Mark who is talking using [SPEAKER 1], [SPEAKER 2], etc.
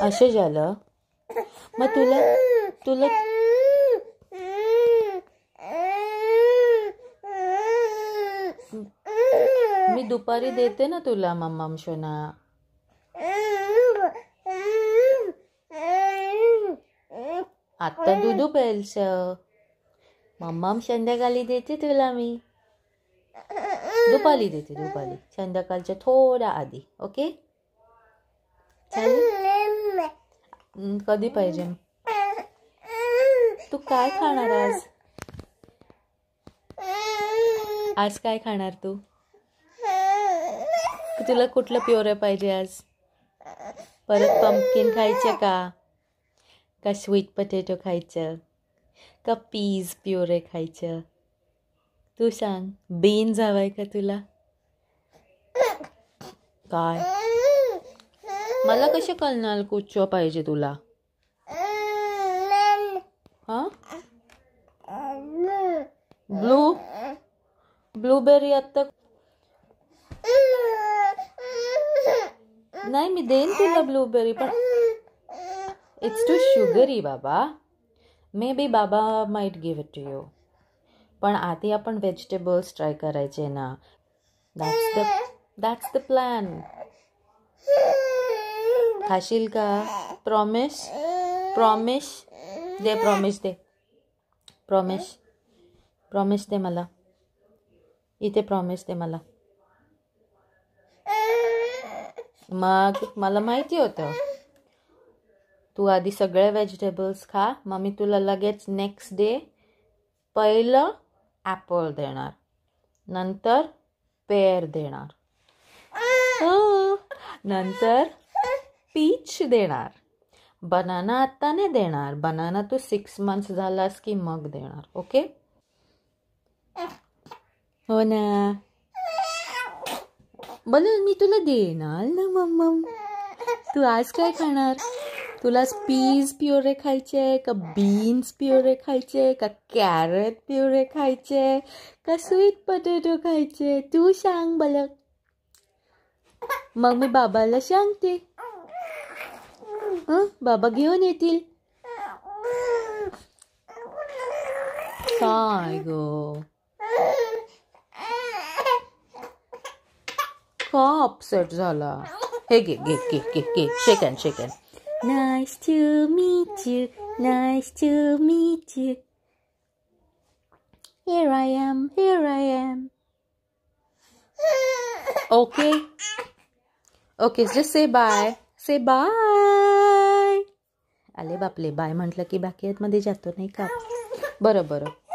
[SPEAKER 1] असं झालं मग तुला तुला मी दुपारी देते ना तुला मम्मा शोना आत्ता दूध पेलस मम्माम संध्याकाळी देते तुला मी दुपारी देते दुपारी संध्याकाळच्या थोडा आधी ओके चालेल कधी पाहिजे तू काय खाणार आज आज काय खाणार तू तुला कुठलं प्युअर पाहिजे आज परत पंपकिन खायचं का का स्वीट पटेटो खायचं का पीज प्युरे खायचं तू सांग बीन्स हवाय का तुला काय मला कसे कळणार कुच्छ पाहिजे तुला हा ब्लू ब्लूबेरी आता नाही मी देईन तुला ब्लूबेरी पण इट्स टू शुगरी बाबा मे बी बाबा might give it to you पण आधी आपण व्हेजिटेबल्स ट्राय करायचे ना that's the that's the plan खाशील का प्रॉमिस प्रॉमिस दे प्रॉमिस दे प्रॉमिस प्रॉमिस दे मला इथे प्रॉमिस दे मला मग मला माहिती होतं तू आधी सगळे व्हेजिटेबल्स खा मग मी तुला लगेच नेक्स्ट डे पहिलं ॲपल देणार नंतर पेर देणार नंतर पीच देणार बनाना आत्ता नाही देणार बनाना तू सिक्स मंथ्स झालास की मग देणार ओके हो ना मी तुला देणार ना मम्म तू आज काय खाणार तुला पीज प्युरे खायचे का बीन्स प्युरे खायचे का कॅरेट प्युरे खायचे का स्वीट पटेटो खायचे तू सांग बल मग मी बाबाला सांगते Hmm? Babagyon itil. Saigo. Kop said Zala. Hey, gig, gig, gig, gig, gig. Shaken, shaken. Nice to meet you. Nice to meet you. Here I am. Here I am. Okay. Okay, just say bye. Say bye. आले बापले bye म्हटलं की बाकी मध्ये जातो नाही का बरं बरं